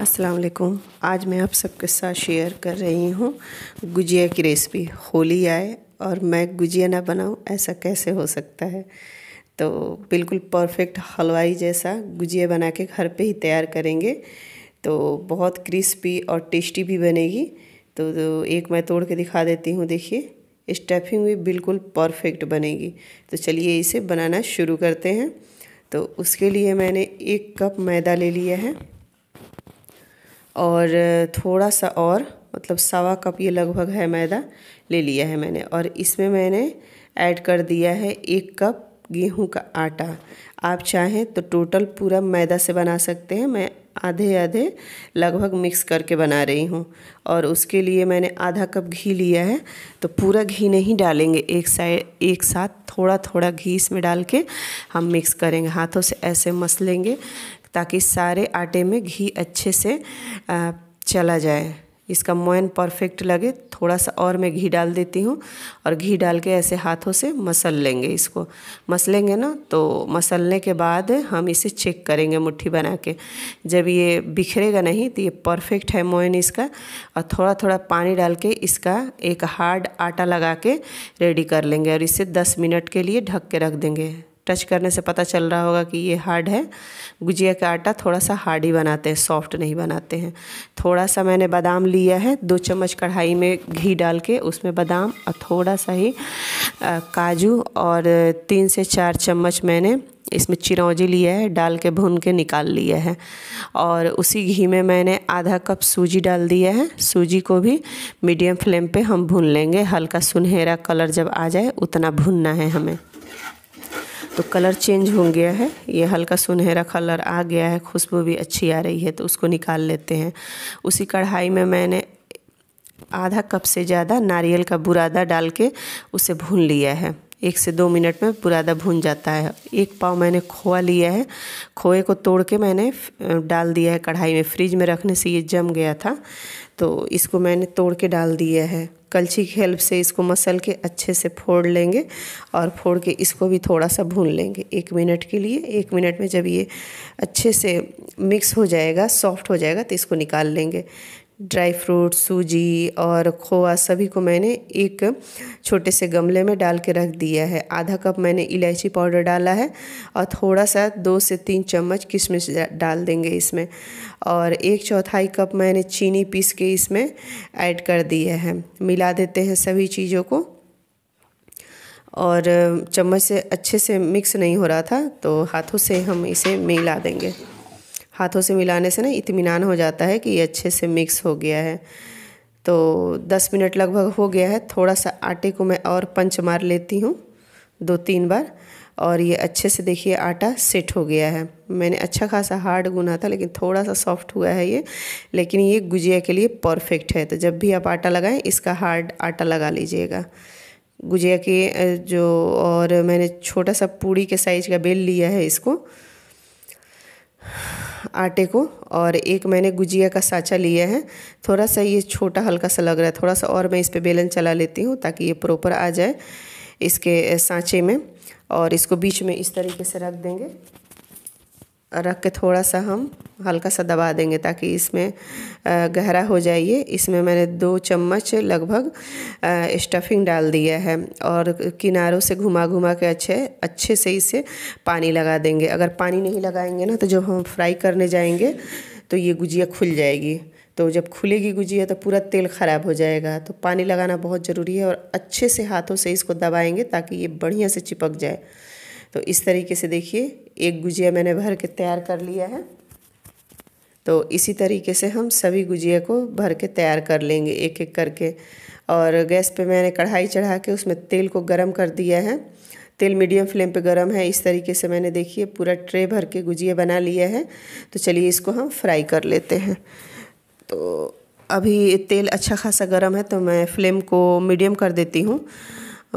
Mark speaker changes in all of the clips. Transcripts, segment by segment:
Speaker 1: अस्सलाम वालेकुम आज मैं आप सबके साथ शेयर कर रही हूँ गुजिया की रेसिपी होली आए और मैं गुजिया ना बनाऊँ ऐसा कैसे हो सकता है तो बिल्कुल परफेक्ट हलवाई जैसा गुजिया बना के घर पे ही तैयार करेंगे तो बहुत क्रिस्पी और टेस्टी भी बनेगी तो, तो एक मैं तोड़ के दिखा देती हूँ देखिए स्टफिंग भी बिल्कुल परफेक्ट बनेगी तो चलिए इसे बनाना शुरू करते हैं तो उसके लिए मैंने एक कप मैदा ले लिया है और थोड़ा सा और मतलब सवा कप ये लगभग है मैदा ले लिया है मैंने और इसमें मैंने ऐड कर दिया है एक कप गेहूं का आटा आप चाहें तो टोटल पूरा मैदा से बना सकते हैं मैं आधे आधे लगभग मिक्स करके बना रही हूँ और उसके लिए मैंने आधा कप घी लिया है तो पूरा घी नहीं डालेंगे एक साइड एक साथ थोड़ा थोड़ा घी इसमें डाल के हम मिक्स करेंगे हाथों से ऐसे मसलेंगे ताकि सारे आटे में घी अच्छे से चला जाए इसका मोयन परफेक्ट लगे थोड़ा सा और मैं घी डाल देती हूँ और घी डाल के ऐसे हाथों से मसल लेंगे इसको मसलेंगे ना तो मसलने के बाद हम इसे चेक करेंगे मुट्ठी बना के जब ये बिखरेगा नहीं तो ये परफेक्ट है मोयन इसका और थोड़ा थोड़ा पानी डाल के इसका एक हार्ड आटा लगा के रेडी कर लेंगे और इसे दस मिनट के लिए ढक के रख देंगे टच करने से पता चल रहा होगा कि ये हार्ड है गुजिया का आटा थोड़ा सा हार्ड ही बनाते हैं सॉफ्ट नहीं बनाते हैं थोड़ा सा मैंने बादाम लिया है दो चम्मच कढ़ाई में घी डाल के उसमें बादाम और थोड़ा सा ही काजू और तीन से चार चम्मच मैंने इसमें चिरौजी लिया है डाल के भून के निकाल लिया है और उसी घी में मैंने आधा कप सूजी डाल दिया है सूजी को भी मीडियम फ्लेम पे हम भून लेंगे हल्का सुनहरा कलर जब आ जाए उतना भूनना है हमें तो कलर चेंज हो गया है ये हल्का सुनहरा कलर आ गया है खुशबू भी अच्छी आ रही है तो उसको निकाल लेते हैं उसी कढ़ाई में मैंने आधा कप से ज़्यादा नारियल का बुरादा डाल के उसे भून लिया है एक से दो मिनट में बुरादा भून जाता है एक पाव मैंने खोआ लिया है खोए को तोड़ के मैंने डाल दिया है कढ़ाई में फ्रिज में रखने से ये जम गया था तो इसको मैंने तोड़ के डाल दिया है कलछी की हेल्प से इसको मसल के अच्छे से फोड़ लेंगे और फोड़ के इसको भी थोड़ा सा भून लेंगे एक मिनट के लिए एक मिनट में जब ये अच्छे से मिक्स हो जाएगा सॉफ्ट हो जाएगा तो इसको निकाल लेंगे ड्राई फ्रूट सूजी और खोआ सभी को मैंने एक छोटे से गमले में डाल के रख दिया है आधा कप मैंने इलायची पाउडर डाला है और थोड़ा सा दो से तीन चम्मच किशमिश डाल देंगे इसमें और एक चौथाई कप मैंने चीनी पीस के इसमें ऐड कर दिया है मिला देते हैं सभी चीज़ों को और चम्मच से अच्छे से मिक्स नहीं हो रहा था तो हाथों से हम इसे मिला देंगे हाथों से मिलाने से ना इतमान हो जाता है कि ये अच्छे से मिक्स हो गया है तो 10 मिनट लगभग हो गया है थोड़ा सा आटे को मैं और पंच मार लेती हूँ दो तीन बार और ये अच्छे से देखिए आटा सेट हो गया है मैंने अच्छा खासा हार्ड गुना था लेकिन थोड़ा सा सॉफ्ट हुआ है ये लेकिन ये गुजिया के लिए परफेक्ट है तो जब भी आप आटा लगाएं इसका हार्ड आटा लगा लीजिएगा गुजिया के जो और मैंने छोटा सा पूड़ी के साइज़ का बेल लिया है इसको आटे को और एक मैंने गुजिया का साँचा लिया है थोड़ा सा ये छोटा हल्का सा लग रहा है थोड़ा सा और मैं इस पर बेलन चला लेती हूँ ताकि ये प्रॉपर आ जाए इसके साँचे में और इसको बीच में इस तरीके से रख देंगे रख के थोड़ा सा हम हल्का सा दबा देंगे ताकि इसमें गहरा हो जाइए इसमें मैंने दो चम्मच लगभग स्टफिंग डाल दिया है और किनारों से घुमा घुमा के अच्छे अच्छे से इसे पानी लगा देंगे अगर पानी नहीं लगाएंगे ना तो जब हम फ्राई करने जाएंगे तो ये गुजिया खुल जाएगी तो जब खुलेगी गुजिया तो पूरा तेल ख़राब हो जाएगा तो पानी लगाना बहुत ज़रूरी है और अच्छे से हाथों से इसको दबाएँगे ताकि ये बढ़िया से चिपक जाए तो इस तरीके से देखिए एक गुजिया मैंने भर के तैयार कर लिया है तो इसी तरीके से हम सभी गुजिया को भर के तैयार कर लेंगे एक एक करके और गैस पे मैंने कढ़ाई चढ़ा के उसमें तेल को गरम कर दिया है तेल मीडियम फ्लेम पे गरम है इस तरीके से मैंने देखिए पूरा ट्रे भर के गुजिया बना लिया है तो चलिए इसको हम फ्राई कर लेते हैं तो अभी तेल अच्छा खासा गर्म है तो मैं फ्लेम को मीडियम कर देती हूँ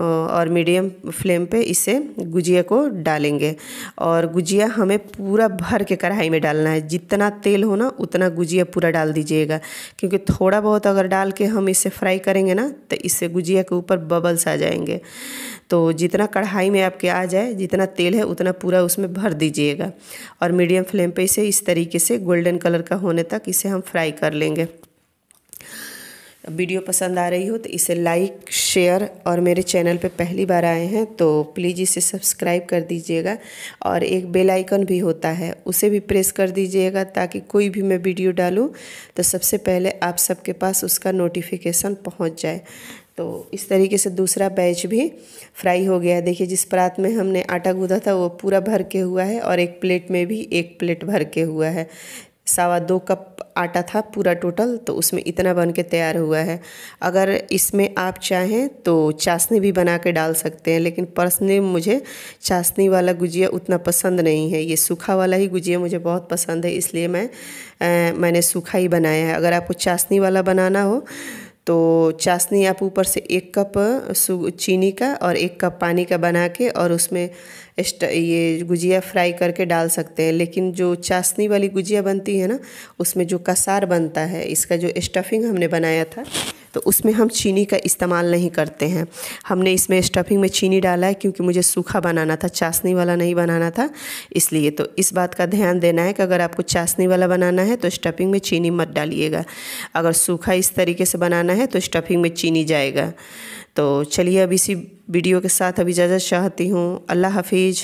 Speaker 1: और मीडियम फ्लेम पे इसे गुजिया को डालेंगे और गुजिया हमें पूरा भर के कढ़ाई में डालना है जितना तेल हो ना उतना गुजिया पूरा डाल दीजिएगा क्योंकि थोड़ा बहुत अगर डाल के हम इसे फ्राई करेंगे ना तो इससे गुजिया के ऊपर बबल्स आ जाएंगे तो जितना कढ़ाई में आपके आ जाए जितना तेल है उतना पूरा उसमें भर दीजिएगा और मीडियम फ्लेम पर इसे इस तरीके से गोल्डन कलर का होने तक इसे हम फ्राई कर लेंगे वीडियो पसंद आ रही हो तो इसे लाइक शेयर और मेरे चैनल पे पहली बार आए हैं तो प्लीज़ इसे सब्सक्राइब कर दीजिएगा और एक बेल आइकन भी होता है उसे भी प्रेस कर दीजिएगा ताकि कोई भी मैं वीडियो डालूँ तो सबसे पहले आप सबके पास उसका नोटिफिकेशन पहुँच जाए तो इस तरीके से दूसरा बैच भी फ्राई हो गया है देखिए जिस परात में हमने आटा गूँधा था वो पूरा भर के हुआ है और एक प्लेट में भी एक प्लेट भर के हुआ है सावा दो कप आटा था पूरा टोटल तो उसमें इतना बन के तैयार हुआ है अगर इसमें आप चाहें तो चाशनी भी बना के डाल सकते हैं लेकिन पर्सनली मुझे चाशनी वाला गुजिया उतना पसंद नहीं है ये सूखा वाला ही गुजिया मुझे बहुत पसंद है इसलिए मैं आ, मैंने सूखा ही बनाया है अगर आपको चाशनी वाला बनाना हो तो चाशनी आप ऊपर से एक कप चीनी का और एक कप पानी का बना के और उसमें ये गुजिया फ्राई करके डाल सकते हैं लेकिन जो चाशनी वाली गुजिया बनती है ना उसमें जो कसार बनता है इसका जो स्टफिंग हमने बनाया था तो उसमें हम चीनी का इस्तेमाल नहीं करते हैं हमने इसमें स्टफिंग में चीनी डाला है क्योंकि मुझे सूखा बनाना था चाशनी वाला नहीं बनाना था इसलिए तो इस बात का ध्यान देना है कि अगर आपको चाशनी वाला बनाना है तो स्टफिंग में चीनी मत डालिएगा अगर सूखा इस तरीके से बनाना है तो स्टफिंग में चीनी जाएगा तो चलिए अब इसी वीडियो के साथ अब इजाज़त चाहती हूँ अल्लाह हाफिज़